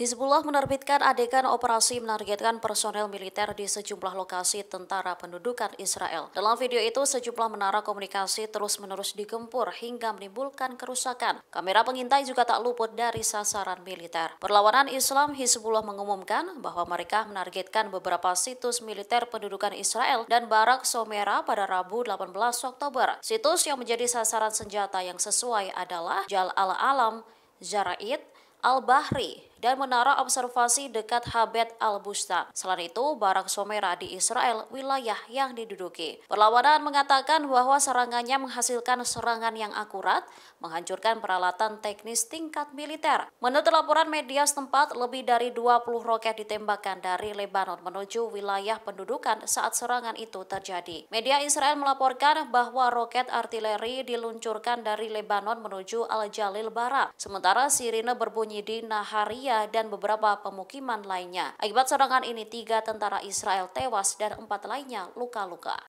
Hizbullah menerbitkan adegan operasi menargetkan personel militer di sejumlah lokasi tentara pendudukan Israel. Dalam video itu, sejumlah menara komunikasi terus-menerus digempur hingga menimbulkan kerusakan. Kamera pengintai juga tak luput dari sasaran militer. Perlawanan Islam Hizbullah mengumumkan bahwa mereka menargetkan beberapa situs militer pendudukan Israel dan barak Somera pada Rabu 18 Oktober. Situs yang menjadi sasaran senjata yang sesuai adalah Jal al-Alam, Zara'id, Al-Bahri, dan menara observasi dekat Habet al Busta. Selain itu, Barak Somera di Israel, wilayah yang diduduki. Perlawanan mengatakan bahwa serangannya menghasilkan serangan yang akurat, menghancurkan peralatan teknis tingkat militer. Menurut laporan media setempat, lebih dari 20 roket ditembakkan dari Lebanon menuju wilayah pendudukan saat serangan itu terjadi. Media Israel melaporkan bahwa roket artileri diluncurkan dari Lebanon menuju Al-Jalil Barat, sementara sirine berbunyi di Naharia Syria dan beberapa pemukiman lainnya. Akibat serangan ini, tiga tentara Israel tewas dan empat lainnya luka-luka.